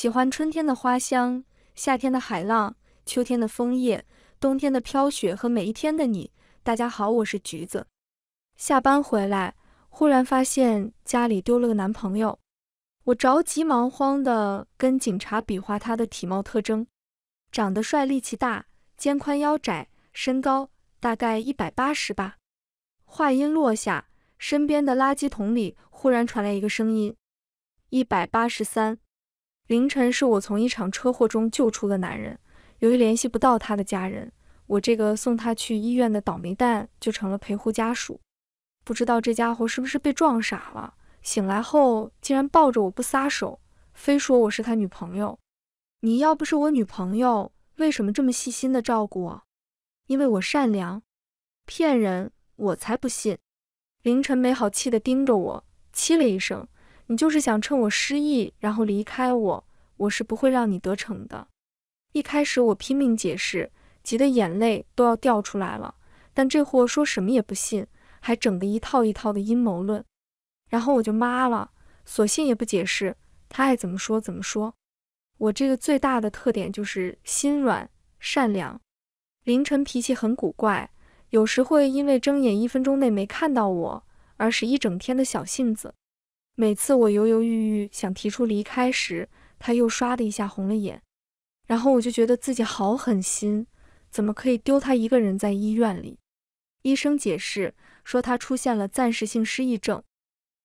喜欢春天的花香，夏天的海浪，秋天的枫叶，冬天的飘雪和每一天的你。大家好，我是橘子。下班回来，忽然发现家里丢了个男朋友，我着急忙慌的跟警察比划他的体貌特征：长得帅，力气大，肩宽腰窄，身高大概一百八十吧。话音落下，身边的垃圾桶里忽然传来一个声音：一百八十三。凌晨是我从一场车祸中救出的男人，由于联系不到他的家人，我这个送他去医院的倒霉蛋就成了陪护家属。不知道这家伙是不是被撞傻了，醒来后竟然抱着我不撒手，非说我是他女朋友。你要不是我女朋友，为什么这么细心的照顾我？因为我善良。骗人，我才不信。凌晨没好气的盯着我，凄了一声。你就是想趁我失忆，然后离开我，我是不会让你得逞的。一开始我拼命解释，急得眼泪都要掉出来了，但这货说什么也不信，还整的一套一套的阴谋论。然后我就妈了，索性也不解释，他爱怎么说怎么说。我这个最大的特点就是心软善良。凌晨脾气很古怪，有时会因为睁眼一分钟内没看到我，而使一整天的小性子。每次我犹犹豫豫想提出离开时，他又唰的一下红了眼，然后我就觉得自己好狠心，怎么可以丢他一个人在医院里？医生解释说他出现了暂时性失忆症，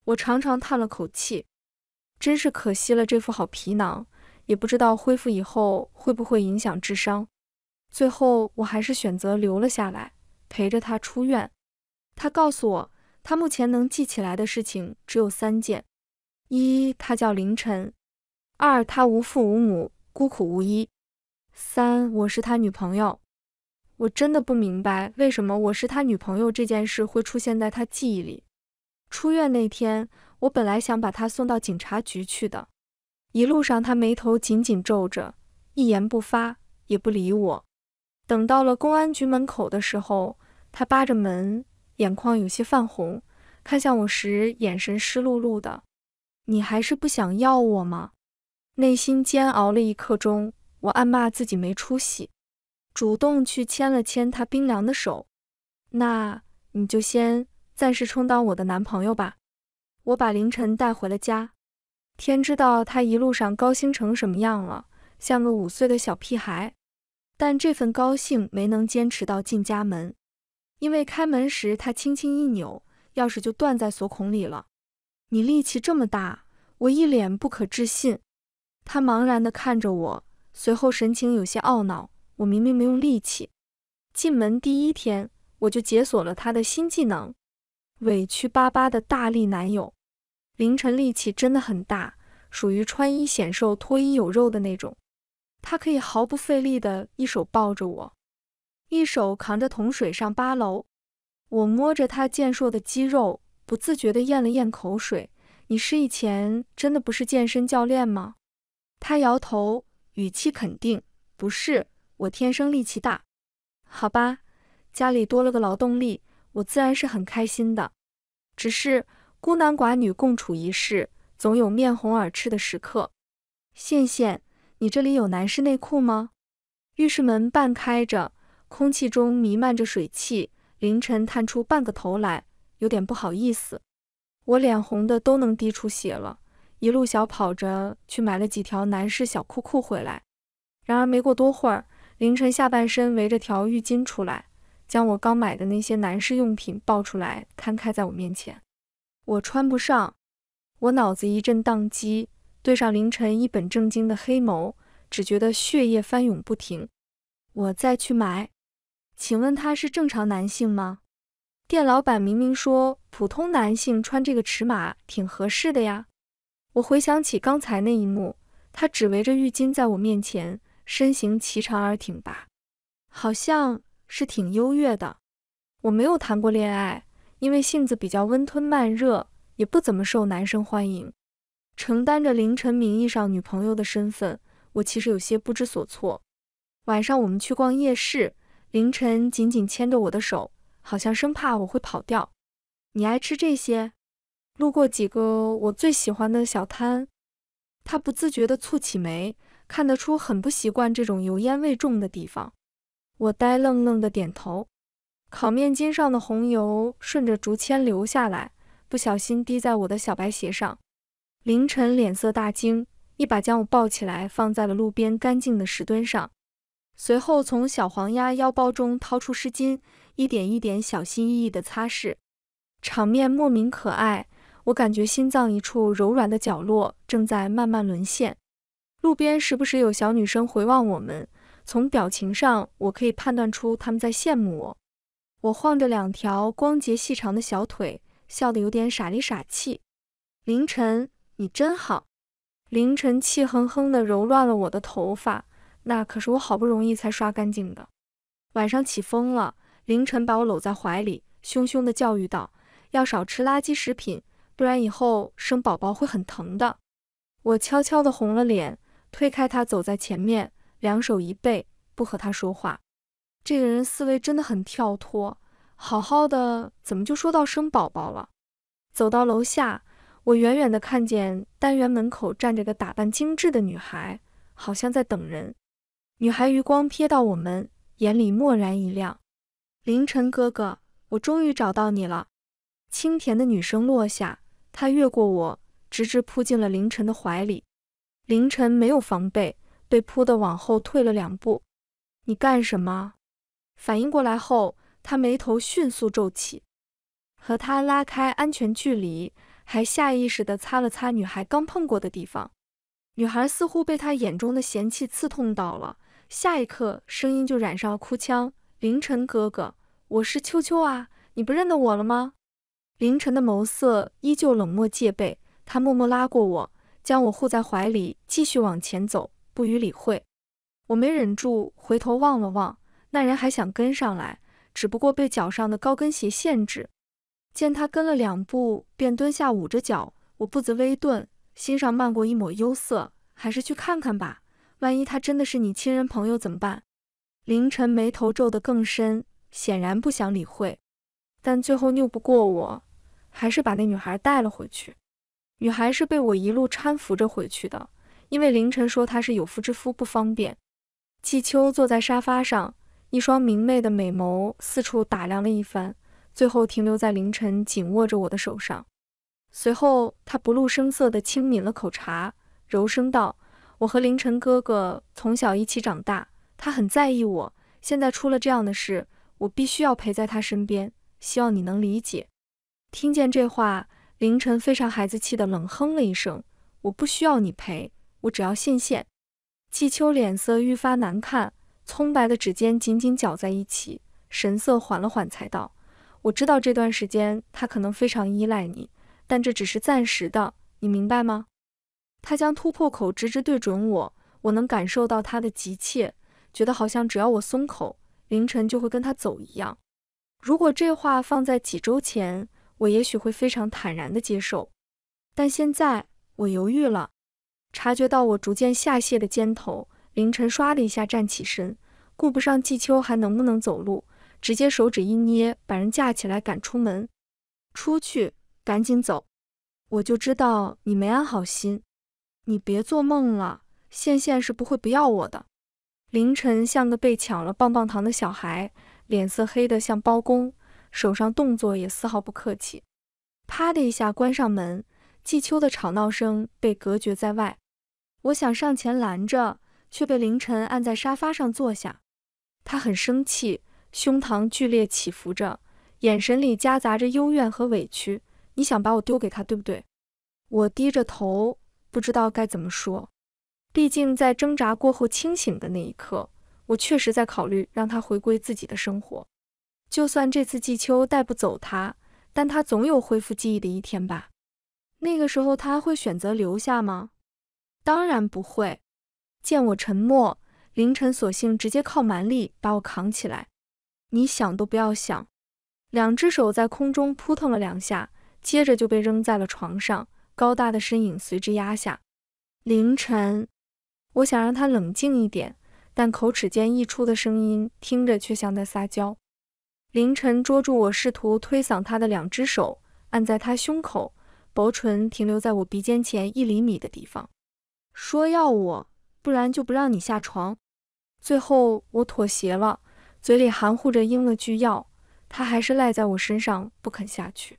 我长长叹了口气，真是可惜了这副好皮囊，也不知道恢复以后会不会影响智商。最后我还是选择留了下来，陪着他出院。他告诉我，他目前能记起来的事情只有三件。一，他叫凌晨；二，他无父无母，孤苦无依；三，我是他女朋友。我真的不明白，为什么我是他女朋友这件事会出现在他记忆里。出院那天，我本来想把他送到警察局去的，一路上他眉头紧紧皱着，一言不发，也不理我。等到了公安局门口的时候，他扒着门，眼眶有些泛红，看向我时眼神湿漉漉的。你还是不想要我吗？内心煎熬了一刻钟，我暗骂自己没出息，主动去牵了牵他冰凉的手。那你就先暂时充当我的男朋友吧。我把凌晨带回了家，天知道他一路上高兴成什么样了，像个五岁的小屁孩。但这份高兴没能坚持到进家门，因为开门时他轻轻一扭，钥匙就断在锁孔里了。你力气这么大，我一脸不可置信。他茫然地看着我，随后神情有些懊恼。我明明没用力气。进门第一天，我就解锁了他的新技能——委屈巴巴的大力男友。凌晨力气真的很大，属于穿衣显瘦、脱衣有肉的那种。他可以毫不费力地一手抱着我，一手扛着桶水上八楼。我摸着他健硕的肌肉。不自觉地咽了咽口水。你失忆前真的不是健身教练吗？他摇头，语气肯定：“不是，我天生力气大。好吧，家里多了个劳动力，我自然是很开心的。只是孤男寡女共处一室，总有面红耳赤的时刻。”羡羡，你这里有男士内裤吗？浴室门半开着，空气中弥漫着水汽。凌晨探出半个头来。有点不好意思，我脸红的都能滴出血了，一路小跑着去买了几条男士小裤裤回来。然而没过多会儿，凌晨下半身围着条浴巾出来，将我刚买的那些男士用品抱出来摊开在我面前。我穿不上，我脑子一阵宕机，对上凌晨一本正经的黑眸，只觉得血液翻涌不停。我再去买，请问他是正常男性吗？店老板明明说普通男性穿这个尺码挺合适的呀。我回想起刚才那一幕，他只围着浴巾在我面前，身形颀长而挺拔，好像是挺优越的。我没有谈过恋爱，因为性子比较温吞慢热，也不怎么受男生欢迎。承担着凌晨名义上女朋友的身份，我其实有些不知所措。晚上我们去逛夜市，凌晨紧紧牵着我的手。好像生怕我会跑掉。你爱吃这些？路过几个我最喜欢的小摊，他不自觉地蹙起眉，看得出很不习惯这种油烟味重的地方。我呆愣愣地点头。烤面筋上的红油顺着竹签流下来，不小心滴在我的小白鞋上。凌晨脸色大惊，一把将我抱起来，放在了路边干净的石墩上，随后从小黄鸭腰包中掏出湿巾。一点一点小心翼翼地擦拭，场面莫名可爱。我感觉心脏一处柔软的角落正在慢慢沦陷。路边时不时有小女生回望我们，从表情上我可以判断出她们在羡慕我。我晃着两条光洁细长的小腿，笑得有点傻里傻气。凌晨，你真好。凌晨，气哼哼地揉乱了我的头发，那可是我好不容易才刷干净的。晚上起风了。凌晨把我搂在怀里，凶凶的教育道：“要少吃垃圾食品，不然以后生宝宝会很疼的。”我悄悄的红了脸，推开他，走在前面，两手一背，不和他说话。这个人思维真的很跳脱，好好的怎么就说到生宝宝了？走到楼下，我远远的看见单元门口站着个打扮精致的女孩，好像在等人。女孩余光瞥到我们，眼里蓦然一亮。凌晨哥哥，我终于找到你了。清甜的女声落下，她越过我，直直扑进了凌晨的怀里。凌晨没有防备，被扑得往后退了两步。你干什么？反应过来后，他眉头迅速皱起，和她拉开安全距离，还下意识地擦了擦女孩刚碰过的地方。女孩似乎被他眼中的嫌弃刺痛到了，下一刻声音就染上了哭腔。凌晨哥哥，我是秋秋啊，你不认得我了吗？凌晨的眸色依旧冷漠戒备，他默默拉过我，将我护在怀里，继续往前走，不予理会。我没忍住回头望了望，那人还想跟上来，只不过被脚上的高跟鞋限制。见他跟了两步，便蹲下捂着脚，我步子微顿，心上漫过一抹忧色。还是去看看吧，万一他真的是你亲人朋友怎么办？凌晨眉头皱得更深，显然不想理会，但最后拗不过我，还是把那女孩带了回去。女孩是被我一路搀扶着回去的，因为凌晨说他是有夫之夫，不方便。季秋坐在沙发上，一双明媚的美眸四处打量了一番，最后停留在凌晨紧握着我的手上。随后，他不露声色地轻抿了口茶，柔声道：“我和凌晨哥哥从小一起长大。”他很在意我，现在出了这样的事，我必须要陪在他身边，希望你能理解。听见这话，凌晨非常孩子气地冷哼了一声：“我不需要你陪，我只要信现。”季秋脸色愈发难看，葱白的指尖紧紧绞在一起，神色缓了缓才道：“我知道这段时间他可能非常依赖你，但这只是暂时的，你明白吗？”他将突破口直直对准我，我能感受到他的急切。觉得好像只要我松口，凌晨就会跟他走一样。如果这话放在几周前，我也许会非常坦然地接受，但现在我犹豫了。察觉到我逐渐下泄的肩头，凌晨唰的一下站起身，顾不上季秋还能不能走路，直接手指一捏，把人架起来赶出门。出去，赶紧走！我就知道你没安好心，你别做梦了，羡羡是不会不要我的。凌晨像个被抢了棒棒糖的小孩，脸色黑得像包公，手上动作也丝毫不客气，啪的一下关上门，季秋的吵闹声被隔绝在外。我想上前拦着，却被凌晨按在沙发上坐下。他很生气，胸膛剧烈起伏着，眼神里夹杂着幽怨和委屈。你想把我丢给他，对不对？我低着头，不知道该怎么说。毕竟，在挣扎过后清醒的那一刻，我确实在考虑让他回归自己的生活。就算这次季秋带不走他，但他总有恢复记忆的一天吧？那个时候，他会选择留下吗？当然不会。见我沉默，凌晨索性直接靠蛮力把我扛起来。你想都不要想。两只手在空中扑腾了两下，接着就被扔在了床上，高大的身影随之压下。凌晨。我想让他冷静一点，但口齿间溢出的声音听着却像在撒娇。凌晨捉住我试图推搡他的两只手，按在他胸口，薄唇停留在我鼻尖前一厘米的地方，说要我，不然就不让你下床。最后我妥协了，嘴里含糊着应了句要，他还是赖在我身上不肯下去。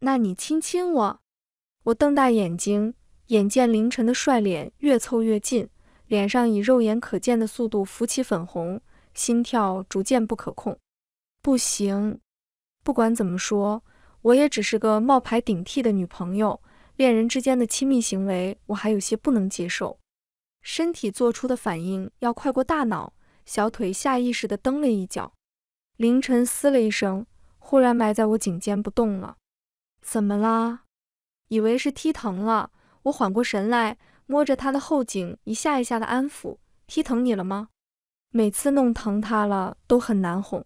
那你亲亲我！我瞪大眼睛，眼见凌晨的帅脸越凑越近。脸上以肉眼可见的速度浮起粉红，心跳逐渐不可控。不行，不管怎么说，我也只是个冒牌顶替的女朋友，恋人之间的亲密行为，我还有些不能接受。身体做出的反应要快过大脑，小腿下意识地蹬了一脚，凌晨嘶了一声，忽然埋在我颈间不动了。怎么啦？以为是踢疼了，我缓过神来。摸着他的后颈，一下一下的安抚，踢疼你了吗？每次弄疼他了都很难哄。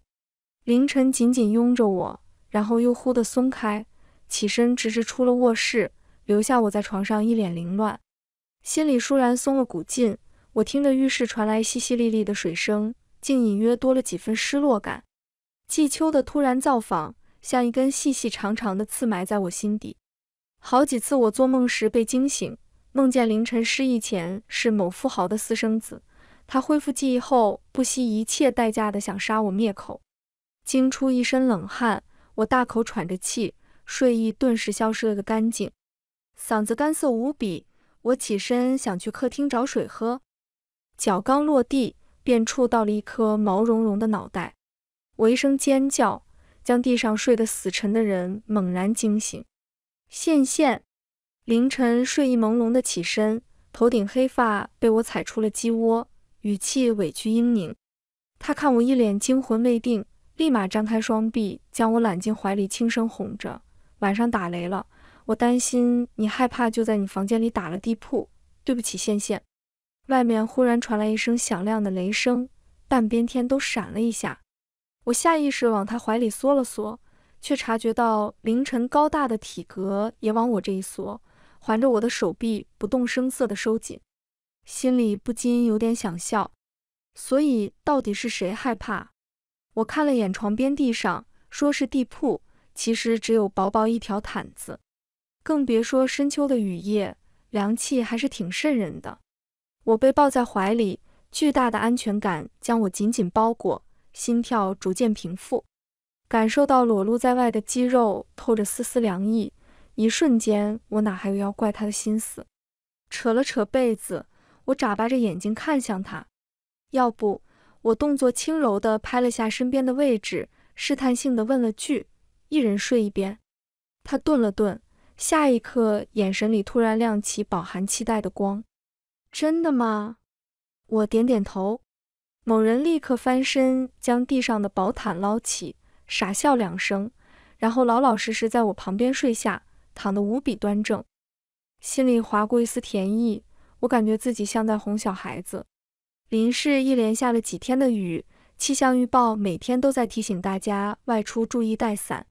凌晨紧紧拥着我，然后又忽地松开，起身直直出了卧室，留下我在床上一脸凌乱。心里倏然松了股劲。我听着浴室传来淅淅沥沥的水声，竟隐约多了几分失落感。季秋的突然造访，像一根细细长长的刺埋在我心底，好几次我做梦时被惊醒。梦见凌晨失忆前是某富豪的私生子，他恢复记忆后不惜一切代价的想杀我灭口，惊出一身冷汗，我大口喘着气，睡意顿时消失了个干净，嗓子干涩无比，我起身想去客厅找水喝，脚刚落地便触到了一颗毛茸茸的脑袋，我一声尖叫，将地上睡得死沉的人猛然惊醒，线线。凌晨睡意朦胧的起身，头顶黑发被我踩出了鸡窝，语气委屈阴宁。他看我一脸惊魂未定，立马张开双臂将我揽进怀里，轻声哄着。晚上打雷了，我担心你害怕，就在你房间里打了地铺。对不起，线线。外面忽然传来一声响亮的雷声，半边天都闪了一下。我下意识往他怀里缩了缩，却察觉到凌晨高大的体格也往我这一缩。环着我的手臂，不动声色地收紧，心里不禁有点想笑。所以到底是谁害怕？我看了眼床边地上，说是地铺，其实只有薄薄一条毯子，更别说深秋的雨夜，凉气还是挺渗人的。我被抱在怀里，巨大的安全感将我紧紧包裹，心跳逐渐平复，感受到裸露在外的肌肉透着丝丝凉意。一瞬间，我哪还有要怪他的心思？扯了扯被子，我眨巴着眼睛看向他，要不我动作轻柔地拍了下身边的位置，试探性地问了句：“一人睡一边。”他顿了顿，下一刻眼神里突然亮起饱含期待的光：“真的吗？”我点点头，某人立刻翻身将地上的薄毯捞起，傻笑两声，然后老老实实在我旁边睡下。躺得无比端正，心里划过一丝甜意，我感觉自己像在哄小孩子。林氏一连下了几天的雨，气象预报每天都在提醒大家外出注意带伞。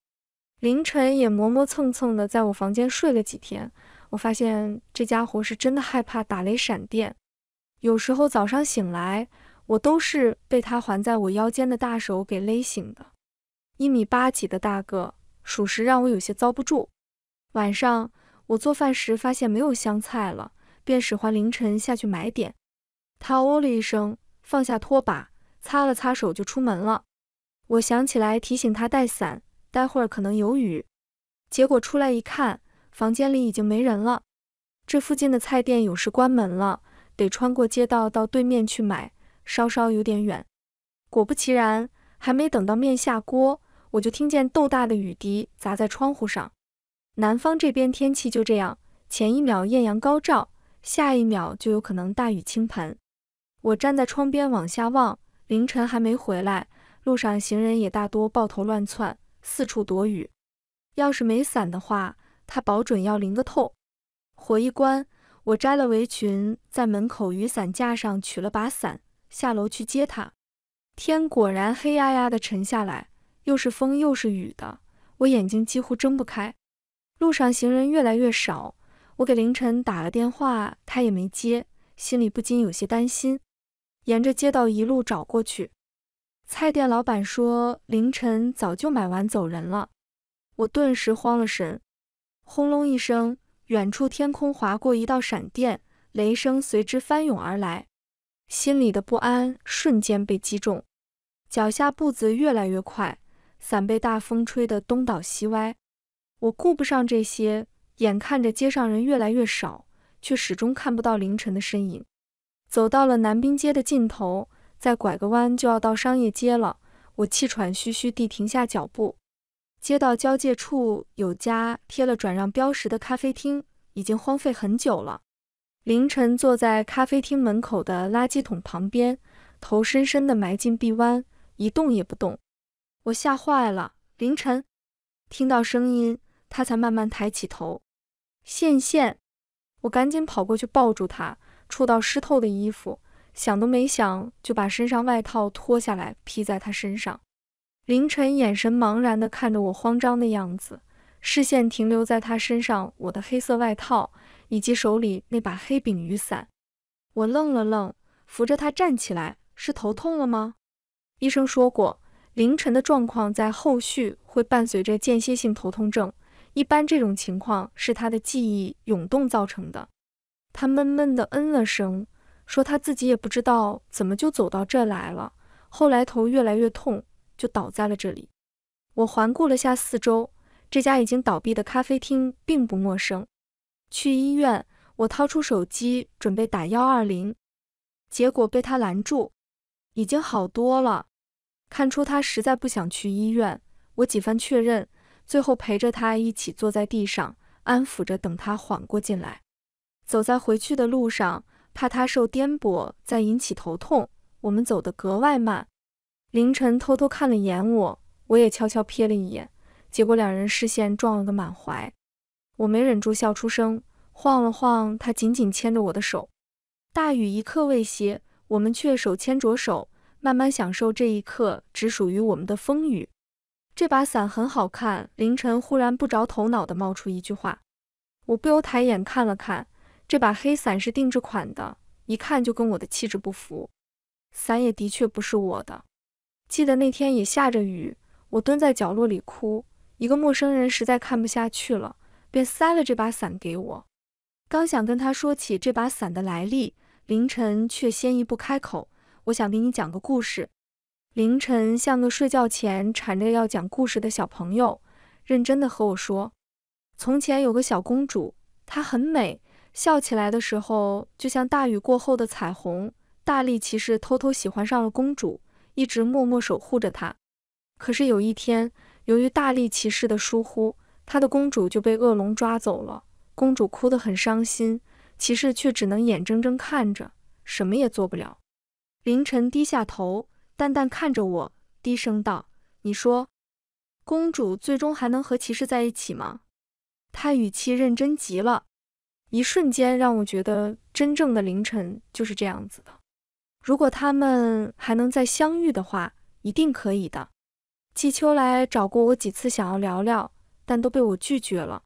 凌晨也磨磨蹭蹭的在我房间睡了几天，我发现这家伙是真的害怕打雷闪电。有时候早上醒来，我都是被他环在我腰间的大手给勒醒的。一米八几的大个，属实让我有些遭不住。晚上我做饭时发现没有香菜了，便使唤凌晨下去买点。他哦了一声，放下拖把，擦了擦手就出门了。我想起来提醒他带伞，待会儿可能有雨。结果出来一看，房间里已经没人了。这附近的菜店有时关门了，得穿过街道到对面去买，稍稍有点远。果不其然，还没等到面下锅，我就听见豆大的雨滴砸在窗户上。南方这边天气就这样，前一秒艳阳高照，下一秒就有可能大雨倾盆。我站在窗边往下望，凌晨还没回来，路上行人也大多抱头乱窜，四处躲雨。要是没伞的话，他保准要淋个透。火一关，我摘了围裙，在门口雨伞架上取了把伞，下楼去接他。天果然黑压压的沉下来，又是风又是雨的，我眼睛几乎睁不开。路上行人越来越少，我给凌晨打了电话，他也没接，心里不禁有些担心。沿着街道一路找过去，菜店老板说凌晨早就买完走人了。我顿时慌了神。轰隆一声，远处天空划过一道闪电，雷声随之翻涌而来，心里的不安瞬间被击中，脚下步子越来越快，伞被大风吹得东倒西歪。我顾不上这些，眼看着街上人越来越少，却始终看不到凌晨的身影。走到了南滨街的尽头，再拐个弯就要到商业街了。我气喘吁吁地停下脚步，街道交界处有家贴了转让标识的咖啡厅，已经荒废很久了。凌晨坐在咖啡厅门口的垃圾桶旁边，头深深地埋进臂弯，一动也不动。我吓坏了，凌晨听到声音。他才慢慢抬起头，线线，我赶紧跑过去抱住他，触到湿透的衣服，想都没想就把身上外套脱下来披在他身上。凌晨眼神茫然地看着我慌张的样子，视线停留在他身上我的黑色外套以及手里那把黑柄雨伞。我愣了愣，扶着他站起来，是头痛了吗？医生说过，凌晨的状况在后续会伴随着间歇性头痛症。一般这种情况是他的记忆涌动造成的。他闷闷地嗯了声，说他自己也不知道怎么就走到这来了。后来头越来越痛，就倒在了这里。我环顾了下四周，这家已经倒闭的咖啡厅并不陌生。去医院，我掏出手机准备打幺二零，结果被他拦住。已经好多了，看出他实在不想去医院，我几番确认。最后陪着他一起坐在地上，安抚着，等他缓过劲来。走在回去的路上，怕他受颠簸再引起头痛，我们走得格外慢。凌晨偷偷看了眼我，我也悄悄瞥了一眼，结果两人视线撞了个满怀。我没忍住笑出声，晃了晃他，紧紧牵着我的手。大雨一刻未歇，我们却手牵着手，慢慢享受这一刻只属于我们的风雨。这把伞很好看，凌晨忽然不着头脑的冒出一句话，我不由抬眼看了看，这把黑伞是定制款的，一看就跟我的气质不符，伞也的确不是我的。记得那天也下着雨，我蹲在角落里哭，一个陌生人实在看不下去了，便塞了这把伞给我。刚想跟他说起这把伞的来历，凌晨却先一步开口，我想给你讲个故事。凌晨像个睡觉前缠着要讲故事的小朋友，认真的和我说：“从前有个小公主，她很美，笑起来的时候就像大雨过后的彩虹。大力骑士偷偷喜欢上了公主，一直默默守护着她。可是有一天，由于大力骑士的疏忽，他的公主就被恶龙抓走了。公主哭得很伤心，骑士却只能眼睁睁看着，什么也做不了。”凌晨低下头。淡淡看着我，低声道：“你说，公主最终还能和骑士在一起吗？”他语气认真极了，一瞬间让我觉得真正的凌晨就是这样子的。如果他们还能再相遇的话，一定可以的。季秋来找过我几次，想要聊聊，但都被我拒绝了。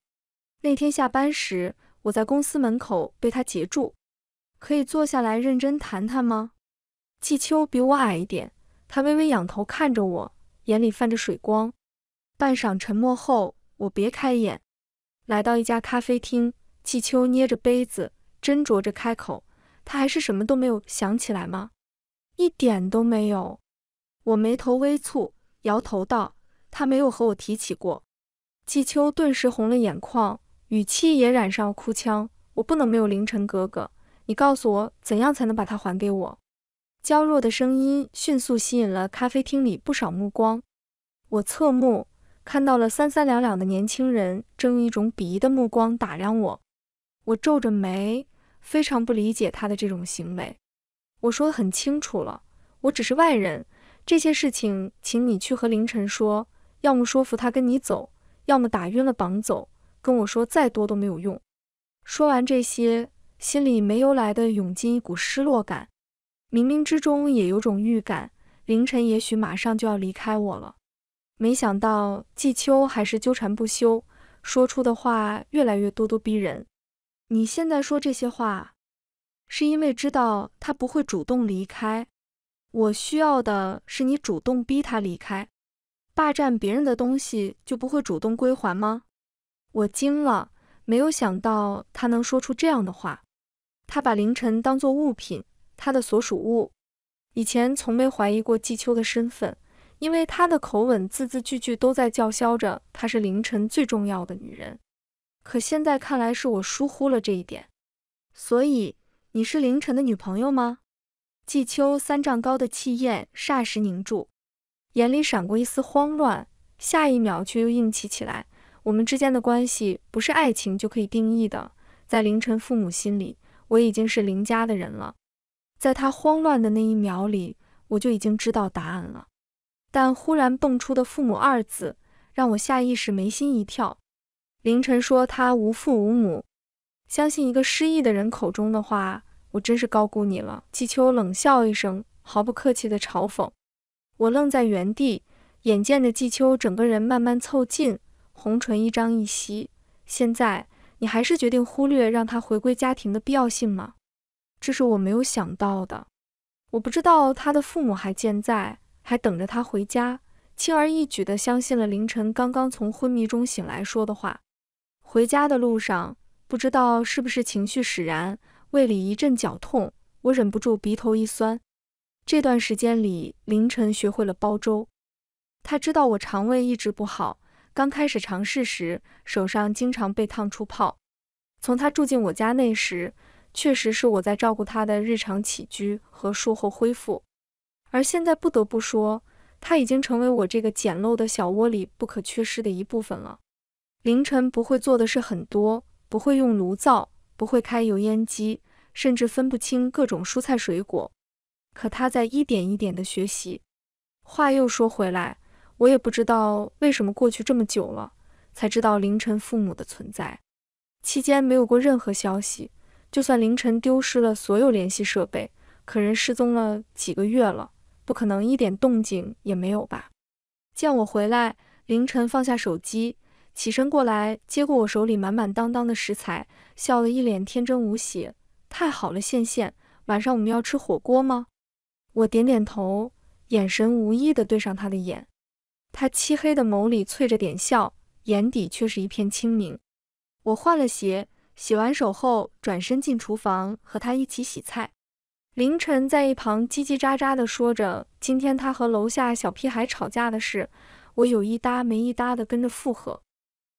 那天下班时，我在公司门口被他截住：“可以坐下来认真谈谈吗？”季秋比我矮一点。他微微仰头看着我，眼里泛着水光。半晌沉默后，我别开眼，来到一家咖啡厅。季秋捏着杯子，斟酌着开口：“他还是什么都没有想起来吗？”“一点都没有。”我眉头微蹙，摇头道：“他没有和我提起过。”季秋顿时红了眼眶，语气也染上哭腔：“我不能没有凌晨哥哥，你告诉我怎样才能把他还给我？”娇弱的声音迅速吸引了咖啡厅里不少目光。我侧目看到了三三两两的年轻人正用一种鄙夷的目光打量我。我皱着眉，非常不理解他的这种行为。我说的很清楚了，我只是外人，这些事情请你去和凌晨说，要么说服他跟你走，要么打晕了绑走。跟我说再多都没有用。说完这些，心里没由来的涌进一股失落感。冥冥之中也有种预感，凌晨也许马上就要离开我了。没想到季秋还是纠缠不休，说出的话越来越咄咄逼人。你现在说这些话，是因为知道他不会主动离开。我需要的是你主动逼他离开，霸占别人的东西就不会主动归还吗？我惊了，没有想到他能说出这样的话。他把凌晨当做物品。他的所属物，以前从没怀疑过季秋的身份，因为他的口吻字字句句都在叫嚣着她是凌晨最重要的女人。可现在看来是我疏忽了这一点。所以你是凌晨的女朋友吗？季秋三丈高的气焰霎时凝住，眼里闪过一丝慌乱，下一秒却又硬气起来。我们之间的关系不是爱情就可以定义的，在凌晨父母心里，我已经是林家的人了。在他慌乱的那一秒里，我就已经知道答案了。但忽然蹦出的“父母”二字，让我下意识眉心一跳。凌晨说他无父无母，相信一个失忆的人口中的话，我真是高估你了。季秋冷笑一声，毫不客气的嘲讽。我愣在原地，眼见着季秋整个人慢慢凑近，红唇一张一吸。现在，你还是决定忽略让他回归家庭的必要性吗？这是我没有想到的，我不知道他的父母还健在，还等着他回家，轻而易举地相信了凌晨刚刚从昏迷中醒来说的话。回家的路上，不知道是不是情绪使然，胃里一阵绞痛，我忍不住鼻头一酸。这段时间里，凌晨学会了煲粥，他知道我肠胃一直不好，刚开始尝试时，手上经常被烫出泡。从他住进我家那时。确实是我在照顾他的日常起居和术后恢复，而现在不得不说，他已经成为我这个简陋的小窝里不可缺失的一部分了。凌晨不会做的事很多，不会用炉灶，不会开油烟机，甚至分不清各种蔬菜水果。可他在一点一点的学习。话又说回来，我也不知道为什么过去这么久了才知道凌晨父母的存在，期间没有过任何消息。就算凌晨丢失了所有联系设备，可人失踪了几个月了，不可能一点动静也没有吧？见我回来，凌晨放下手机，起身过来接过我手里满满当当的食材，笑得一脸天真无邪。太好了，羡羡，晚上我们要吃火锅吗？我点点头，眼神无意地对上他的眼，他漆黑的眸里淬着点笑，眼底却是一片清明。我换了鞋。洗完手后，转身进厨房和他一起洗菜。凌晨在一旁叽叽喳喳地说着今天他和楼下小屁孩吵架的事，我有一搭没一搭地跟着附和。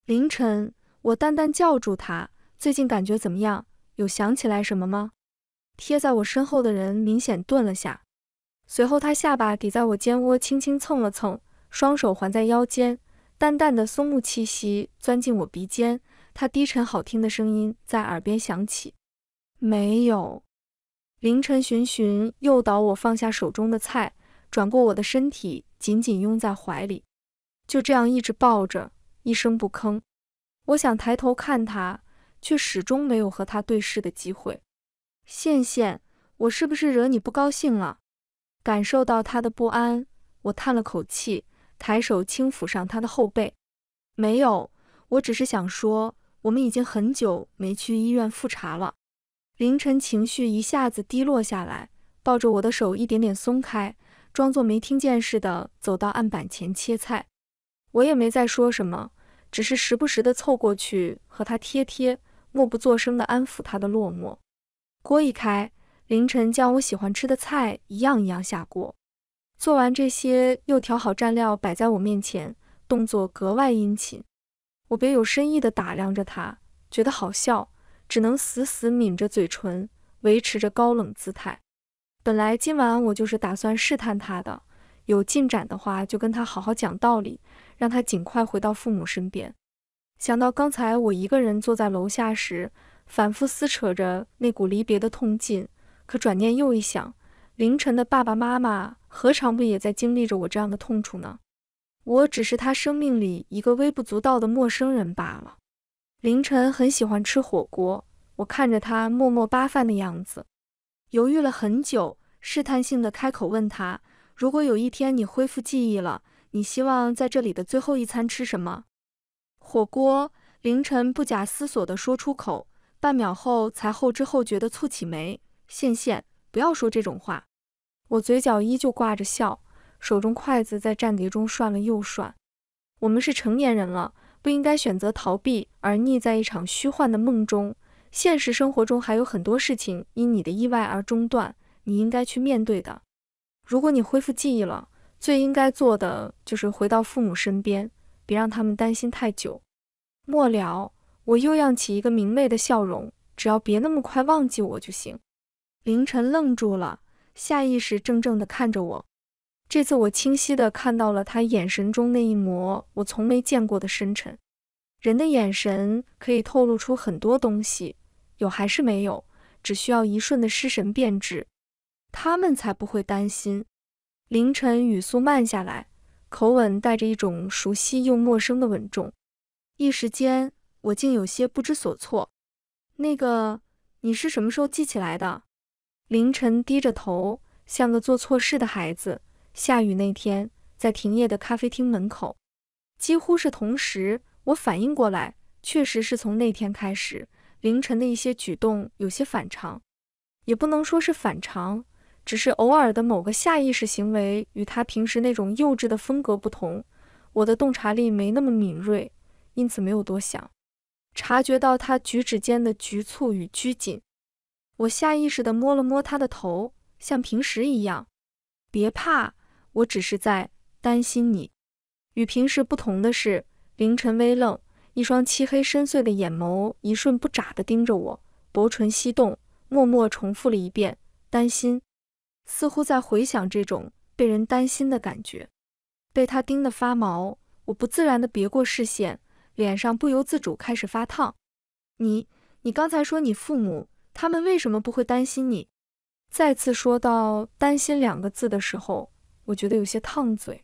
凌晨，我淡淡叫住他：“最近感觉怎么样？有想起来什么吗？”贴在我身后的人明显顿了下，随后他下巴抵在我肩窝，轻轻蹭了蹭，双手环在腰间，淡淡的松木气息钻进我鼻尖。他低沉好听的声音在耳边响起，没有凌晨循循诱导我放下手中的菜，转过我的身体，紧紧拥在怀里，就这样一直抱着，一声不吭。我想抬头看他，却始终没有和他对视的机会。羡羡，我是不是惹你不高兴了？感受到他的不安，我叹了口气，抬手轻抚上他的后背。没有，我只是想说。我们已经很久没去医院复查了。凌晨情绪一下子低落下来，抱着我的手一点点松开，装作没听见似的走到案板前切菜。我也没再说什么，只是时不时的凑过去和他贴贴，默不作声的安抚他的落寞。锅一开，凌晨将我喜欢吃的菜一样一样下锅，做完这些又调好蘸料摆在我面前，动作格外殷勤。我别有深意地打量着他，觉得好笑，只能死死抿着嘴唇，维持着高冷姿态。本来今晚我就是打算试探他的，有进展的话就跟他好好讲道理，让他尽快回到父母身边。想到刚才我一个人坐在楼下时，反复撕扯着那股离别的痛劲，可转念又一想，凌晨的爸爸妈妈何尝不也在经历着我这样的痛楚呢？我只是他生命里一个微不足道的陌生人罢了。凌晨很喜欢吃火锅，我看着他默默扒饭的样子，犹豫了很久，试探性的开口问他：“如果有一天你恢复记忆了，你希望在这里的最后一餐吃什么？”火锅。凌晨不假思索地说出口，半秒后才后知后觉地蹙起眉：“羡羡，不要说这种话。”我嘴角依旧挂着笑。手中筷子在战碟中涮了又涮。我们是成年人了，不应该选择逃避而溺在一场虚幻的梦中。现实生活中还有很多事情因你的意外而中断，你应该去面对的。如果你恢复记忆了，最应该做的就是回到父母身边，别让他们担心太久。末了，我又漾起一个明媚的笑容，只要别那么快忘记我就行。凌晨愣住了，下意识怔怔地看着我。这次我清晰地看到了他眼神中那一抹我从没见过的深沉。人的眼神可以透露出很多东西，有还是没有，只需要一瞬的失神便知。他们才不会担心。凌晨语速慢下来，口吻带着一种熟悉又陌生的稳重。一时间，我竟有些不知所措。那个，你是什么时候记起来的？凌晨低着头，像个做错事的孩子。下雨那天，在停业的咖啡厅门口，几乎是同时，我反应过来，确实是从那天开始，凌晨的一些举动有些反常，也不能说是反常，只是偶尔的某个下意识行为与他平时那种幼稚的风格不同。我的洞察力没那么敏锐，因此没有多想，察觉到他举止间的局促与拘谨，我下意识地摸了摸他的头，像平时一样，别怕。我只是在担心你。与平时不同的是，凌晨微愣，一双漆黑深邃的眼眸一瞬不眨地盯着我，薄唇翕动，默默重复了一遍“担心”，似乎在回想这种被人担心的感觉。被他盯得发毛，我不自然地别过视线，脸上不由自主开始发烫。你，你刚才说你父母他们为什么不会担心你？再次说到“担心”两个字的时候。我觉得有些烫嘴。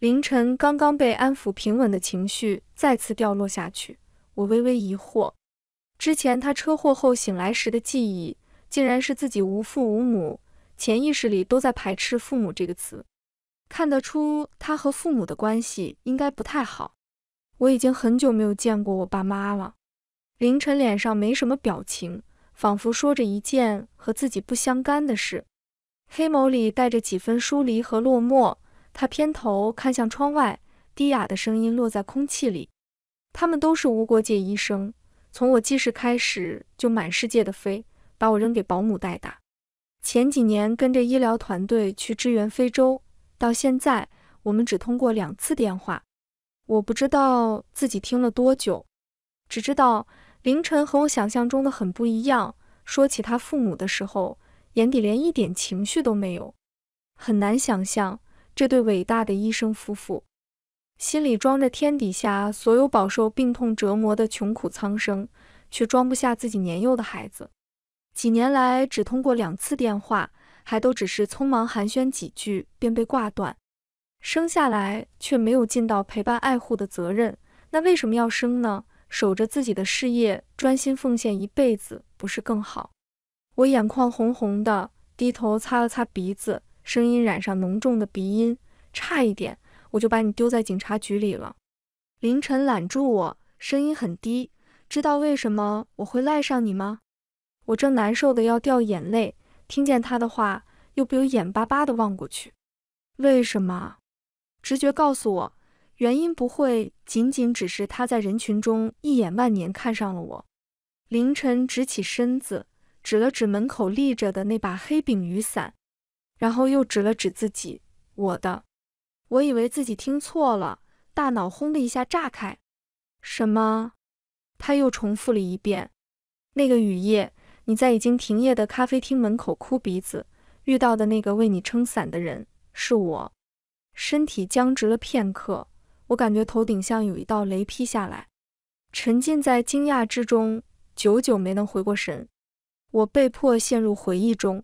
凌晨刚刚被安抚平稳的情绪再次掉落下去，我微微疑惑。之前他车祸后醒来时的记忆，竟然是自己无父无母，潜意识里都在排斥“父母”这个词。看得出，他和父母的关系应该不太好。我已经很久没有见过我爸妈了。凌晨脸上没什么表情，仿佛说着一件和自己不相干的事。黑眸里带着几分疏离和落寞，他偏头看向窗外，低哑的声音落在空气里。他们都是无国界医生，从我记事开始就满世界的飞，把我扔给保姆带大。前几年跟着医疗团队去支援非洲，到现在我们只通过两次电话。我不知道自己听了多久，只知道凌晨和我想象中的很不一样。说起他父母的时候。眼底连一点情绪都没有，很难想象这对伟大的医生夫妇心里装着天底下所有饱受病痛折磨的穷苦苍生，却装不下自己年幼的孩子。几年来只通过两次电话，还都只是匆忙寒暄几句便被挂断。生下来却没有尽到陪伴爱护的责任，那为什么要生呢？守着自己的事业，专心奉献一辈子不是更好？我眼眶红红的，低头擦了擦鼻子，声音染上浓重的鼻音，差一点我就把你丢在警察局里了。凌晨揽住我，声音很低，知道为什么我会赖上你吗？我正难受的要掉眼泪，听见他的话，又不由眼巴巴的望过去。为什么？直觉告诉我，原因不会仅仅只是他在人群中一眼万年看上了我。凌晨直起身子。指了指门口立着的那把黑柄雨伞，然后又指了指自己。我的，我以为自己听错了，大脑轰的一下炸开。什么？他又重复了一遍。那个雨夜，你在已经停业的咖啡厅门口哭鼻子，遇到的那个为你撑伞的人是我。身体僵直了片刻，我感觉头顶像有一道雷劈下来，沉浸在惊讶之中，久久没能回过神。我被迫陷入回忆中。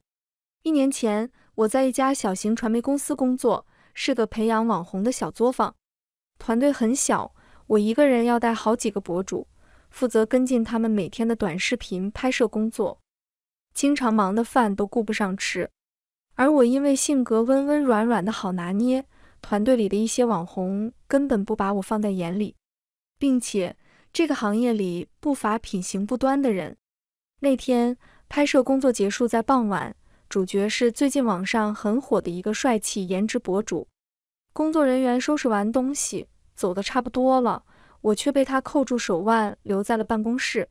一年前，我在一家小型传媒公司工作，是个培养网红的小作坊，团队很小，我一个人要带好几个博主，负责跟进他们每天的短视频拍摄工作，经常忙得饭都顾不上吃。而我因为性格温温软软的，好拿捏，团队里的一些网红根本不把我放在眼里，并且这个行业里不乏品行不端的人。那天。拍摄工作结束在傍晚，主角是最近网上很火的一个帅气颜值博主。工作人员收拾完东西，走的差不多了，我却被他扣住手腕，留在了办公室。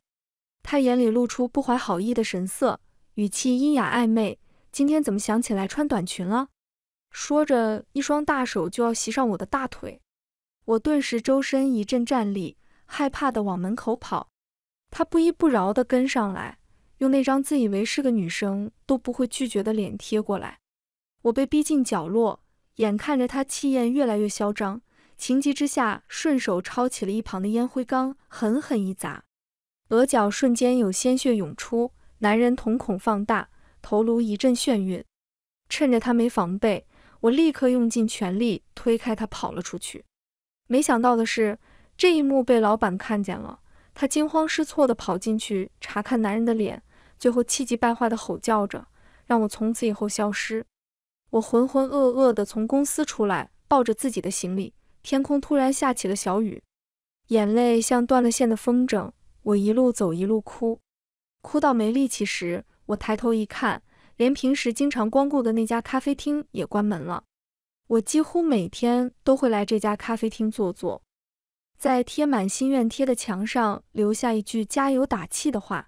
他眼里露出不怀好意的神色，语气阴哑暧昧：“今天怎么想起来穿短裙了？”说着，一双大手就要袭上我的大腿，我顿时周身一阵战栗，害怕的往门口跑。他不依不饶的跟上来。用那张自以为是个女生都不会拒绝的脸贴过来，我被逼进角落，眼看着他气焰越来越嚣张，情急之下顺手抄起了一旁的烟灰缸，狠狠一砸，额角瞬间有鲜血涌出，男人瞳孔放大，头颅一阵眩晕。趁着他没防备，我立刻用尽全力推开他，跑了出去。没想到的是，这一幕被老板看见了，他惊慌失措地跑进去查看男人的脸。最后气急败坏地吼叫着，让我从此以后消失。我浑浑噩噩地从公司出来，抱着自己的行李。天空突然下起了小雨，眼泪像断了线的风筝。我一路走，一路哭，哭到没力气时，我抬头一看，连平时经常光顾的那家咖啡厅也关门了。我几乎每天都会来这家咖啡厅坐坐，在贴满心愿贴的墙上留下一句加油打气的话。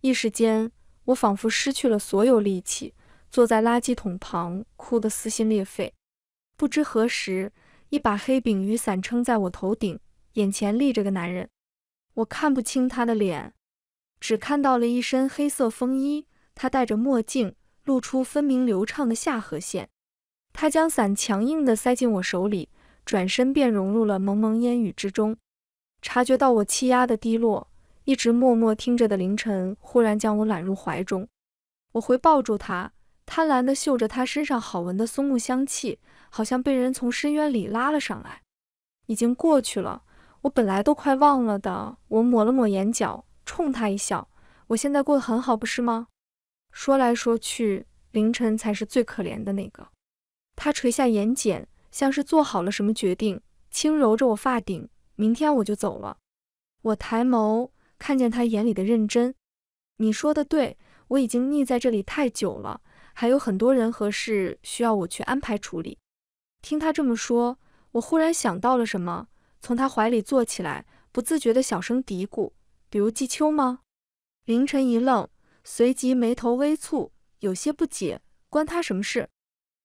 一时间，我仿佛失去了所有力气，坐在垃圾桶旁，哭得撕心裂肺。不知何时，一把黑柄雨伞撑在我头顶，眼前立着个男人，我看不清他的脸，只看到了一身黑色风衣，他戴着墨镜，露出分明流畅的下颌线。他将伞强硬地塞进我手里，转身便融入了蒙蒙烟雨之中。察觉到我气压的低落。一直默默听着的凌晨忽然将我揽入怀中，我回抱住他，贪婪地嗅着他身上好闻的松木香气，好像被人从深渊里拉了上来。已经过去了，我本来都快忘了的。我抹了抹眼角，冲他一笑：“我现在过得很好，不是吗？”说来说去，凌晨才是最可怜的那个。他垂下眼睑，像是做好了什么决定，轻揉着我发顶：“明天我就走了。”我抬眸。看见他眼里的认真，你说的对，我已经腻在这里太久了，还有很多人和事需要我去安排处理。听他这么说，我忽然想到了什么，从他怀里坐起来，不自觉的小声嘀咕：“比如季秋吗？”凌晨一愣，随即眉头微蹙，有些不解，关他什么事？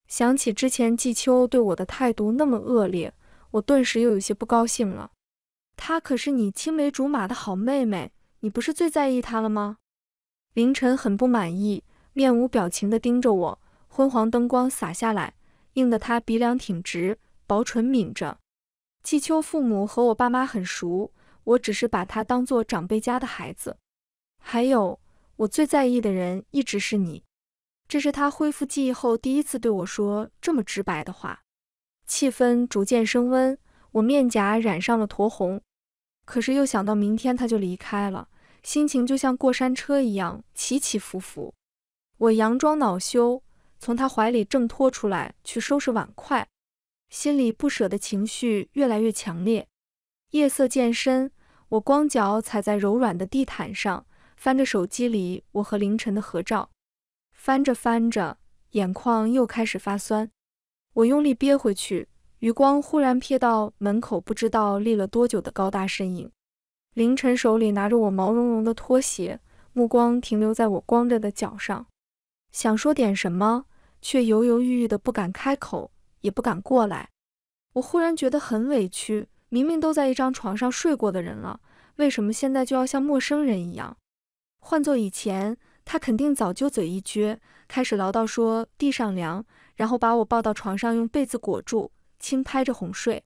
想起之前季秋对我的态度那么恶劣，我顿时又有些不高兴了。她可是你青梅竹马的好妹妹，你不是最在意她了吗？凌晨很不满意，面无表情地盯着我。昏黄灯光洒下来，映得他鼻梁挺直，薄唇抿着。季秋父母和我爸妈很熟，我只是把她当做长辈家的孩子。还有，我最在意的人一直是你。这是他恢复记忆后第一次对我说这么直白的话，气氛逐渐升温。我面颊染上了酡红，可是又想到明天他就离开了，心情就像过山车一样起起伏伏。我佯装恼羞，从他怀里挣脱出来，去收拾碗筷，心里不舍的情绪越来越强烈。夜色渐深，我光脚踩在柔软的地毯上，翻着手机里我和凌晨的合照，翻着翻着，眼眶又开始发酸，我用力憋回去。余光忽然瞥到门口，不知道立了多久的高大身影。凌晨手里拿着我毛茸茸的拖鞋，目光停留在我光着的脚上，想说点什么，却犹犹豫豫的不敢开口，也不敢过来。我忽然觉得很委屈，明明都在一张床上睡过的人了，为什么现在就要像陌生人一样？换做以前，他肯定早就嘴一撅，开始唠叨说地上凉，然后把我抱到床上用被子裹住。轻拍着哄睡，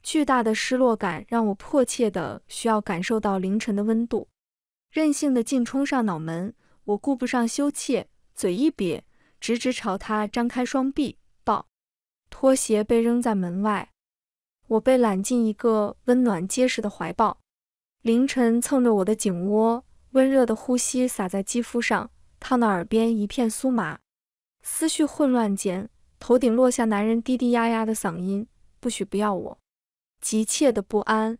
巨大的失落感让我迫切的需要感受到凌晨的温度，任性的劲冲上脑门，我顾不上羞怯，嘴一瘪，直直朝他张开双臂抱，拖鞋被扔在门外，我被揽进一个温暖结实的怀抱，凌晨蹭着我的颈窝，温热的呼吸洒在肌肤上，烫的耳边一片酥麻，思绪混乱间。头顶落下男人低低压压的嗓音，不许不要我，急切的不安。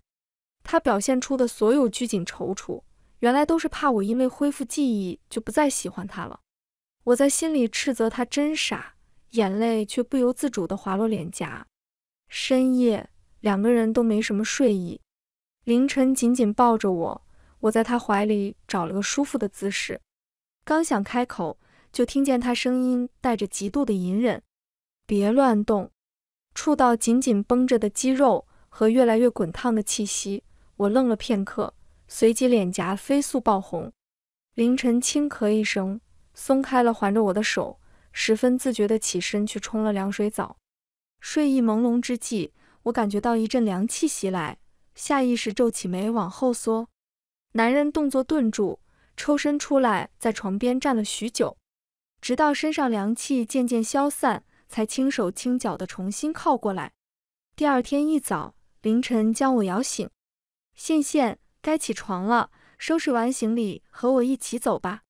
他表现出的所有拘谨踌躇，原来都是怕我因为恢复记忆就不再喜欢他了。我在心里斥责他真傻，眼泪却不由自主的滑落脸颊。深夜，两个人都没什么睡意，凌晨紧紧抱着我，我在他怀里找了个舒服的姿势，刚想开口，就听见他声音带着极度的隐忍。别乱动，触到紧紧绷着的肌肉和越来越滚烫的气息，我愣了片刻，随即脸颊飞速爆红。凌晨轻咳一声，松开了环着我的手，十分自觉地起身去冲了凉水澡。睡意朦胧之际，我感觉到一阵凉气袭来，下意识皱起眉往后缩。男人动作顿住，抽身出来，在床边站了许久，直到身上凉气渐渐消散。才轻手轻脚的重新靠过来。第二天一早，凌晨将我摇醒，线线，该起床了，收拾完行李和我一起走吧。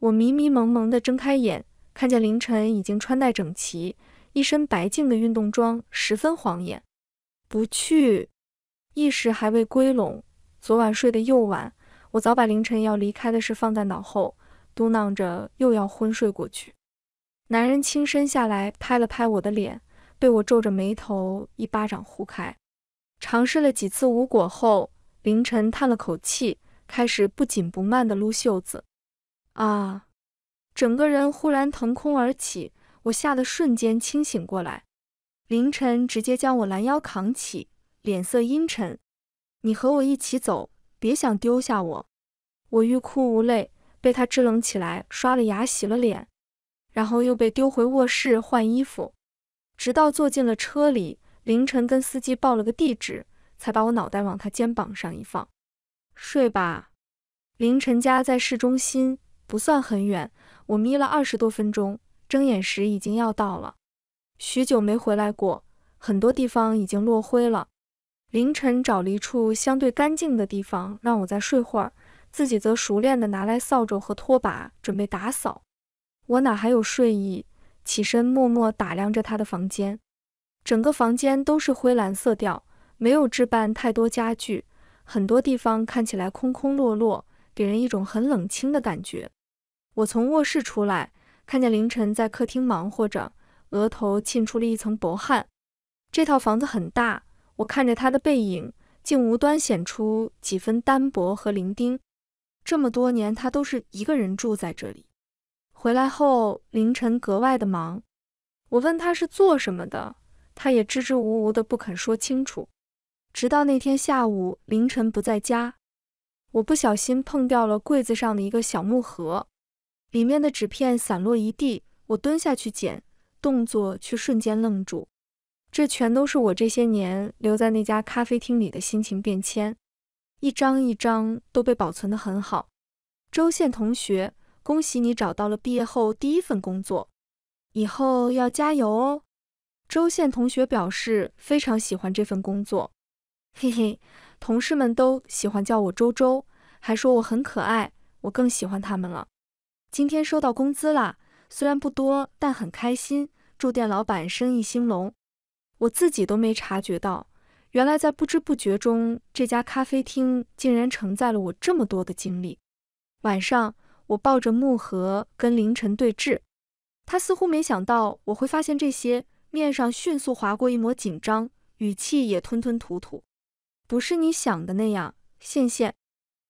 我迷迷蒙蒙的睁开眼，看见凌晨已经穿戴整齐，一身白净的运动装，十分晃眼。不去，意识还未归拢，昨晚睡得又晚，我早把凌晨要离开的事放在脑后，嘟囔着又要昏睡过去。男人轻身下来，拍了拍我的脸，被我皱着眉头一巴掌呼开。尝试了几次无果后，凌晨叹了口气，开始不紧不慢地撸袖子。啊！整个人忽然腾空而起，我吓得瞬间清醒过来。凌晨直接将我拦腰扛起，脸色阴沉：“你和我一起走，别想丢下我。”我欲哭无泪，被他支棱起来，刷了牙，洗了脸。然后又被丢回卧室换衣服，直到坐进了车里，凌晨跟司机报了个地址，才把我脑袋往他肩膀上一放，睡吧。凌晨家在市中心，不算很远。我眯了二十多分钟，睁眼时已经要到了。许久没回来过，很多地方已经落灰了。凌晨找了一处相对干净的地方让我再睡会儿，自己则熟练地拿来扫帚和拖把准备打扫。我哪还有睡意？起身默默打量着他的房间，整个房间都是灰蓝色调，没有置办太多家具，很多地方看起来空空落落，给人一种很冷清的感觉。我从卧室出来，看见凌晨在客厅忙活着，额头沁出了一层薄汗。这套房子很大，我看着他的背影，竟无端显出几分单薄和伶仃。这么多年，他都是一个人住在这里。回来后，凌晨格外的忙。我问他是做什么的，他也支支吾吾的不肯说清楚。直到那天下午，凌晨不在家，我不小心碰掉了柜子上的一个小木盒，里面的纸片散落一地。我蹲下去捡，动作却瞬间愣住。这全都是我这些年留在那家咖啡厅里的心情变迁，一张一张都被保存得很好。周宪同学。恭喜你找到了毕业后第一份工作，以后要加油哦。周县同学表示非常喜欢这份工作，嘿嘿，同事们都喜欢叫我周周，还说我很可爱，我更喜欢他们了。今天收到工资啦，虽然不多，但很开心。祝店老板生意兴隆，我自己都没察觉到，原来在不知不觉中，这家咖啡厅竟然承载了我这么多的经历。晚上。我抱着木盒跟凌晨对峙，他似乎没想到我会发现这些，面上迅速划过一抹紧张，语气也吞吞吐吐。不是你想的那样，信信。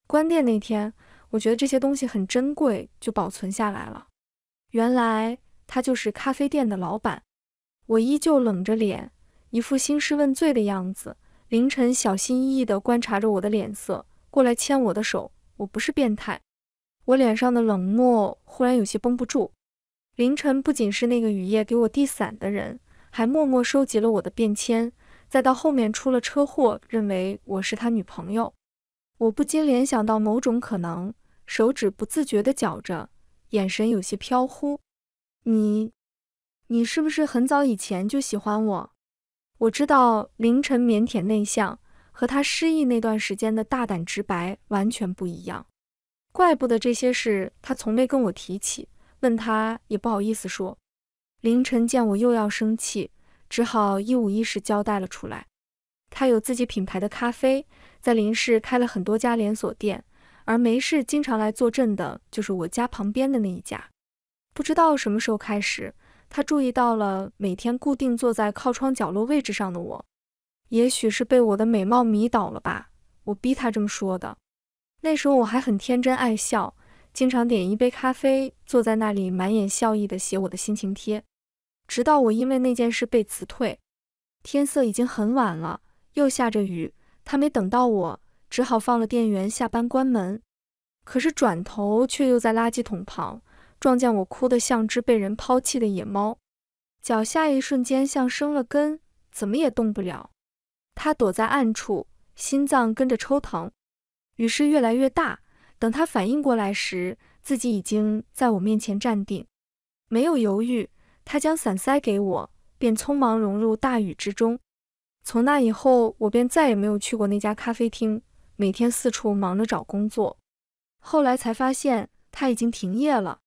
关店那天，我觉得这些东西很珍贵，就保存下来了。原来他就是咖啡店的老板。我依旧冷着脸，一副兴师问罪的样子。凌晨小心翼翼地观察着我的脸色，过来牵我的手。我不是变态。我脸上的冷漠忽然有些绷不住。凌晨不仅是那个雨夜给我递伞的人，还默默收集了我的便签，再到后面出了车祸，认为我是他女朋友。我不禁联想到某种可能，手指不自觉地绞着，眼神有些飘忽。你，你是不是很早以前就喜欢我？我知道凌晨腼腆内向，和他失忆那段时间的大胆直白完全不一样。怪不得这些事他从没跟我提起，问他也不好意思说。凌晨见我又要生气，只好一五一十交代了出来。他有自己品牌的咖啡，在林氏开了很多家连锁店，而没事经常来坐镇的，就是我家旁边的那一家。不知道什么时候开始，他注意到了每天固定坐在靠窗角落位置上的我，也许是被我的美貌迷倒了吧。我逼他这么说的。那时候我还很天真，爱笑，经常点一杯咖啡，坐在那里满眼笑意地写我的心情贴。直到我因为那件事被辞退，天色已经很晚了，又下着雨，他没等到我，只好放了店员下班关门。可是转头却又在垃圾桶旁撞见我哭得像只被人抛弃的野猫，脚下一瞬间像生了根，怎么也动不了。他躲在暗处，心脏跟着抽疼。雨势越来越大，等他反应过来时，自己已经在我面前站定。没有犹豫，他将伞塞给我，便匆忙融入大雨之中。从那以后，我便再也没有去过那家咖啡厅，每天四处忙着找工作。后来才发现，他已经停业了。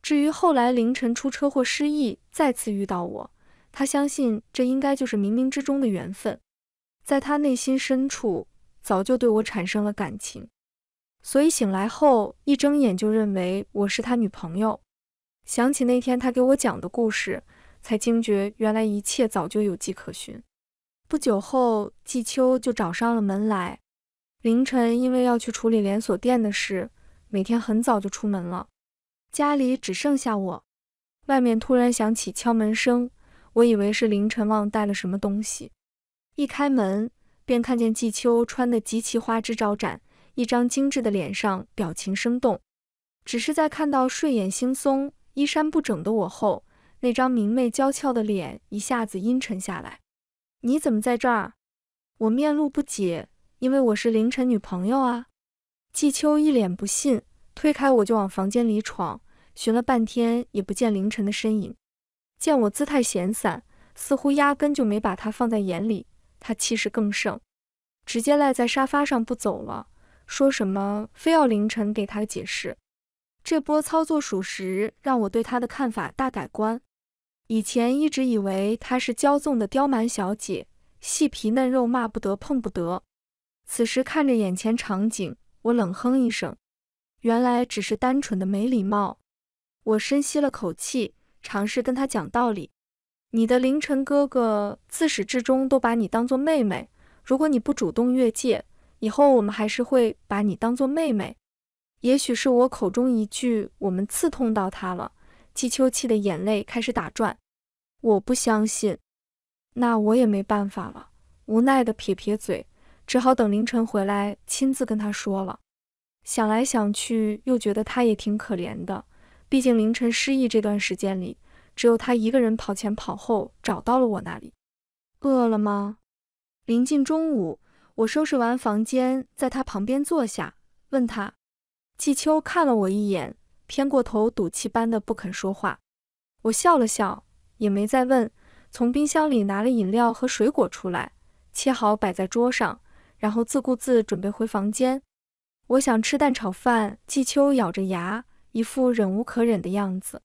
至于后来凌晨出车祸失忆，再次遇到我，他相信这应该就是冥冥之中的缘分，在他内心深处。早就对我产生了感情，所以醒来后一睁眼就认为我是他女朋友。想起那天他给我讲的故事，才惊觉原来一切早就有迹可循。不久后，季秋就找上了门来。凌晨因为要去处理连锁店的事，每天很早就出门了，家里只剩下我。外面突然响起敲门声，我以为是凌晨忘带了什么东西，一开门。便看见季秋穿得极其花枝招展，一张精致的脸上表情生动。只是在看到睡眼惺忪、衣衫不整的我后，那张明媚娇俏的脸一下子阴沉下来。你怎么在这儿？我面露不解，因为我是凌晨女朋友啊。季秋一脸不信，推开我就往房间里闯，寻了半天也不见凌晨的身影。见我姿态闲散，似乎压根就没把他放在眼里。他气势更盛，直接赖在沙发上不走了，说什么非要凌晨给他解释。这波操作属实让我对他的看法大改观。以前一直以为她是骄纵的刁蛮小姐，细皮嫩肉，骂不得，碰不得。此时看着眼前场景，我冷哼一声，原来只是单纯的没礼貌。我深吸了口气，尝试跟他讲道理。你的凌晨哥哥自始至终都把你当做妹妹，如果你不主动越界，以后我们还是会把你当做妹妹。也许是我口中一句“我们刺痛到他了”，季秋气的眼泪开始打转。我不相信，那我也没办法了，无奈的撇撇嘴，只好等凌晨回来亲自跟他说了。想来想去，又觉得他也挺可怜的，毕竟凌晨失忆这段时间里。只有他一个人跑前跑后，找到了我那里。饿了吗？临近中午，我收拾完房间，在他旁边坐下，问他。季秋看了我一眼，偏过头，赌气般的不肯说话。我笑了笑，也没再问。从冰箱里拿了饮料和水果出来，切好摆在桌上，然后自顾自准备回房间。我想吃蛋炒饭。季秋咬着牙，一副忍无可忍的样子。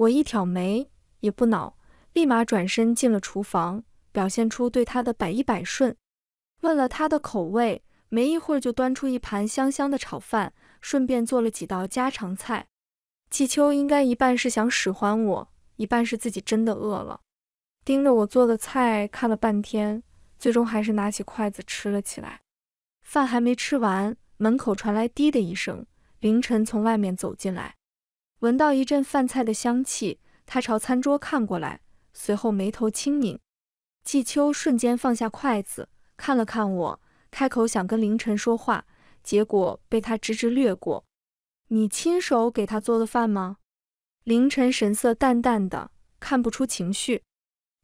我一挑眉，也不恼，立马转身进了厨房，表现出对他的百依百顺。问了他的口味，没一会儿就端出一盘香香的炒饭，顺便做了几道家常菜。季秋应该一半是想使唤我，一半是自己真的饿了。盯着我做的菜看了半天，最终还是拿起筷子吃了起来。饭还没吃完，门口传来滴的一声，凌晨从外面走进来。闻到一阵饭菜的香气，他朝餐桌看过来，随后眉头轻拧。季秋瞬间放下筷子，看了看我，开口想跟凌晨说话，结果被他直直掠过。你亲手给他做的饭吗？凌晨神色淡淡的，看不出情绪。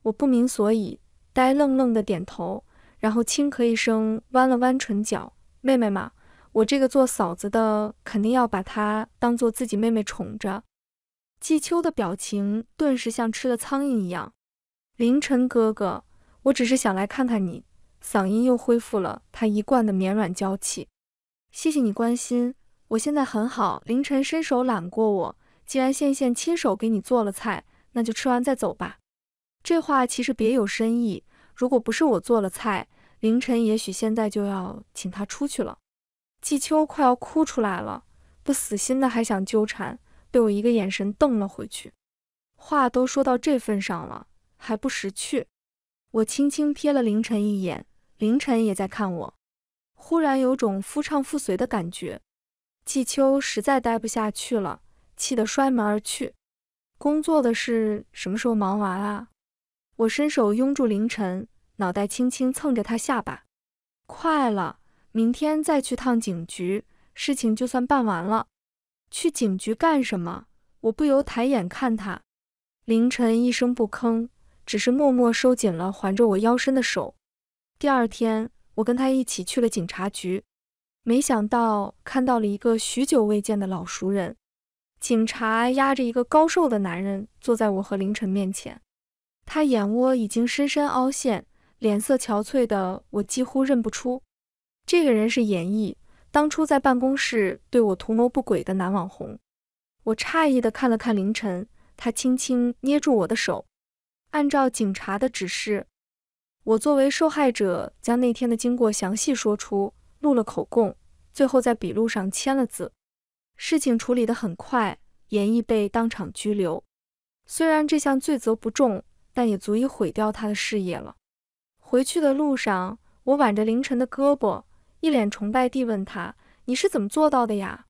我不明所以，呆愣愣的点头，然后轻咳一声，弯了弯唇角：“妹妹吗？”我这个做嫂子的肯定要把她当做自己妹妹宠着。季秋的表情顿时像吃了苍蝇一样。凌晨哥哥，我只是想来看看你。嗓音又恢复了他一贯的绵软娇气。谢谢你关心，我现在很好。凌晨伸手揽过我，既然羡羡亲手给你做了菜，那就吃完再走吧。这话其实别有深意。如果不是我做了菜，凌晨也许现在就要请她出去了。季秋快要哭出来了，不死心的还想纠缠，被我一个眼神瞪了回去。话都说到这份上了，还不识趣。我轻轻瞥了凌晨一眼，凌晨也在看我，忽然有种夫唱妇随的感觉。季秋实在待不下去了，气得摔门而去。工作的事什么时候忙完啊？我伸手拥住凌晨，脑袋轻轻蹭着他下巴，快了。明天再去趟警局，事情就算办完了。去警局干什么？我不由抬眼看他，凌晨一声不吭，只是默默收紧了环着我腰身的手。第二天，我跟他一起去了警察局，没想到看到了一个许久未见的老熟人。警察压着一个高瘦的男人坐在我和凌晨面前，他眼窝已经深深凹陷，脸色憔悴的我几乎认不出。这个人是严毅，当初在办公室对我图谋不轨的男网红。我诧异的看了看凌晨，他轻轻捏住我的手。按照警察的指示，我作为受害者将那天的经过详细说出，录了口供，最后在笔录上签了字。事情处理的很快，严毅被当场拘留。虽然这项罪责不重，但也足以毁掉他的事业了。回去的路上，我挽着凌晨的胳膊。一脸崇拜地问他：“你是怎么做到的呀？”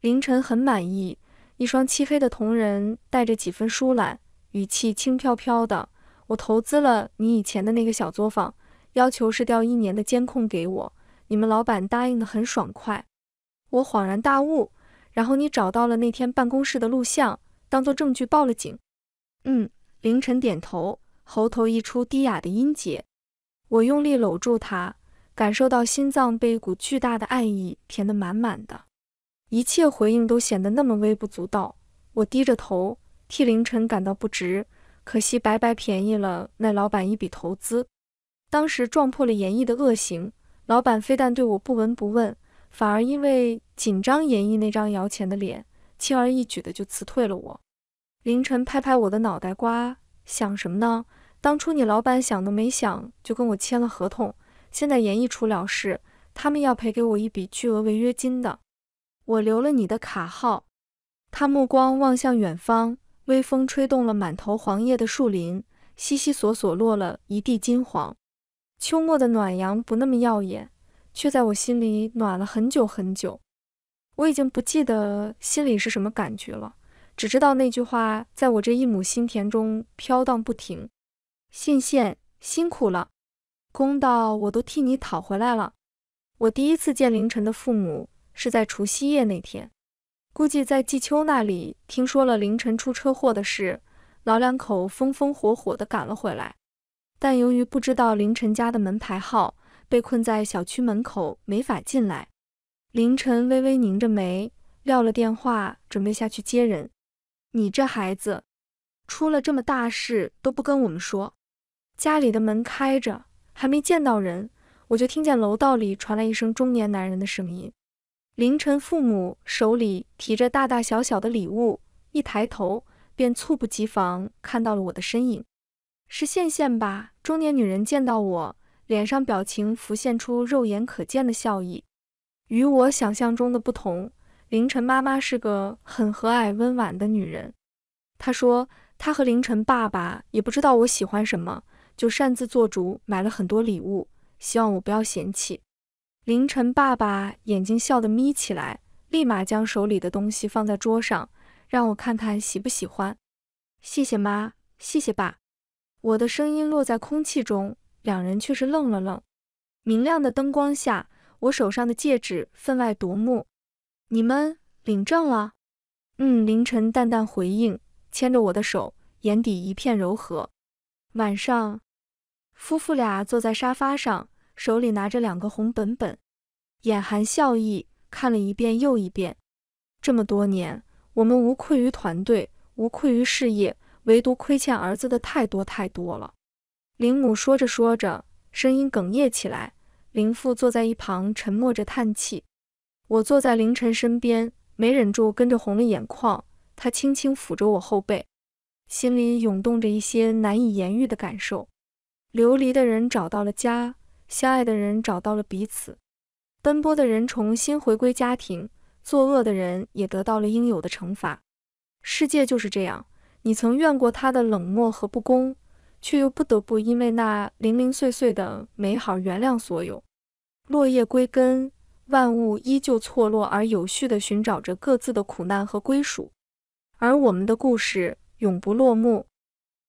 凌晨很满意，一双漆黑的瞳仁带着几分疏懒，语气轻飘飘的：“我投资了你以前的那个小作坊，要求是调一年的监控给我，你们老板答应的很爽快。”我恍然大悟，然后你找到了那天办公室的录像，当做证据报了警。嗯，凌晨点头，喉头溢出低哑的音节。我用力搂住他。感受到心脏被一股巨大的爱意填得满满的，一切回应都显得那么微不足道。我低着头，替凌晨感到不值，可惜白白便宜了那老板一笔投资。当时撞破了严毅的恶行，老板非但对我不闻不问，反而因为紧张严毅那张摇钱的脸，轻而易举的就辞退了我。凌晨拍拍我的脑袋瓜，想什么呢？当初你老板想都没想就跟我签了合同。现在演艺出了事，他们要赔给我一笔巨额违约金的。我留了你的卡号。他目光望向远方，微风吹动了满头黄叶的树林，悉悉索索落了一地金黄。秋末的暖阳不那么耀眼，却在我心里暖了很久很久。我已经不记得心里是什么感觉了，只知道那句话在我这一亩心田中飘荡不停。信线，辛苦了。公道我都替你讨回来了。我第一次见凌晨的父母是在除夕夜那天，估计在季秋那里听说了凌晨出车祸的事，老两口风风火火地赶了回来，但由于不知道凌晨家的门牌号，被困在小区门口没法进来。凌晨微微拧着眉，撂了电话，准备下去接人。你这孩子，出了这么大事都不跟我们说，家里的门开着。还没见到人，我就听见楼道里传来一声中年男人的声音。凌晨，父母手里提着大大小小的礼物，一抬头便猝不及防看到了我的身影。是羡羡吧？中年女人见到我，脸上表情浮现出肉眼可见的笑意。与我想象中的不同，凌晨妈妈是个很和蔼温婉的女人。她说，她和凌晨爸爸也不知道我喜欢什么。就擅自做主买了很多礼物，希望我不要嫌弃。凌晨，爸爸眼睛笑得眯起来，立马将手里的东西放在桌上，让我看看喜不喜欢。谢谢妈，谢谢爸。我的声音落在空气中，两人却是愣了愣。明亮的灯光下，我手上的戒指分外夺目。你们领证了？嗯，凌晨淡淡回应，牵着我的手，眼底一片柔和。晚上。夫妇俩坐在沙发上，手里拿着两个红本本，眼含笑意看了一遍又一遍。这么多年，我们无愧于团队，无愧于事业，唯独亏欠儿子的太多太多了。林母说着说着，声音哽咽起来。林父坐在一旁，沉默着叹气。我坐在凌晨身边，没忍住跟着红了眼眶。他轻轻抚着我后背，心里涌动着一些难以言喻的感受。流离的人找到了家，相爱的人找到了彼此，奔波的人重新回归家庭，作恶的人也得到了应有的惩罚。世界就是这样，你曾怨过他的冷漠和不公，却又不得不因为那零零碎碎的美好原谅所有。落叶归根，万物依旧错落而有序地寻找着各自的苦难和归属，而我们的故事永不落幕。